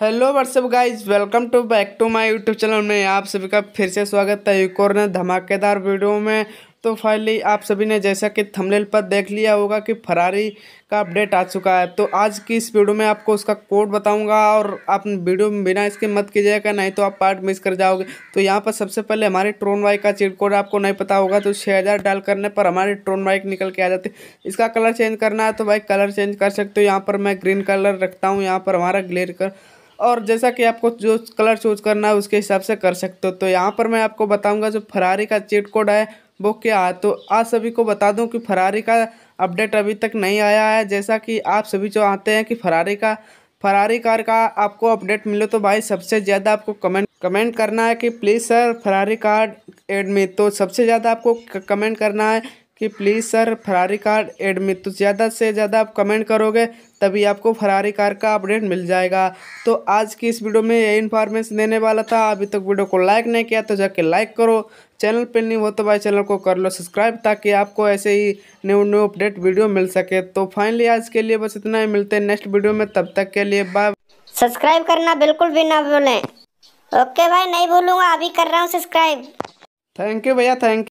hello what's up guys welcome to back to my YouTube channel में आप सभी का फिर से स्वागत है एक और धमाकेदार वीडियो में तो फाइनली आप सभी ने जैसा कि थंबनेल पर देख लिया होगा कि फरारी का अपडेट आ चुका है तो आज की इस वीडियो में आपको उसका कोड बताऊंगा और आप वीडियो बिना इसके मत कीजिएगा नहीं तो आप पार्ट मिस कर जाओगे तो यहाँ पर सबसे पहले हमारे ट्रोन वाइक का चीट कोड आपको नहीं पता होगा तो छः हज़ार डाल करने पर हमारे ट्रोन वाइक निकल के आ है इसका कलर चेंज करना है तो भाई कलर चेंज कर सकते हो यहाँ पर मैं ग्रीन कलर रखता हूँ यहाँ पर हमारा ग्लेर कलर और जैसा कि आपको जो कलर चूज करना है उसके हिसाब से कर सकते हो तो यहाँ पर मैं आपको बताऊँगा जो फरारी का चीट कोड है वो क्या है तो आज सभी को बता दूँ कि फरारी का अपडेट अभी तक नहीं आया है जैसा कि आप सभी जो आते हैं कि फरारी का फरारी कार का आपको अपडेट मिले तो भाई सबसे ज़्यादा आपको कमेंट कमेंट करना है कि please sir Ferrari car add में तो सबसे ज़्यादा आपको कमेंट करना है कि प्लीज़ सर फरारी कार एडमिट तो ज़्यादा से ज़्यादा आप कमेंट करोगे तभी आपको फरारी कार का अपडेट मिल जाएगा तो आज की इस वीडियो में यही इन्फॉर्मेशन देने वाला था अभी तक वीडियो को लाइक नहीं किया तो जाके लाइक करो चैनल पर नहीं हो तो भाई चैनल को कर लो सब्सक्राइब ताकि आपको ऐसे ही न्यू न्यू अपडेट वीडियो मिल सके तो फाइनली आज के लिए बस इतना ही मिलते हैं नेक्स्ट वीडियो में तब तक के लिए बाय सब्सक्राइब करना बिल्कुल भी ना भूलें ओके भाई नहीं भूलूंगा अभी कर रहा हूँ सब्सक्राइब थैंक यू भैया थैंक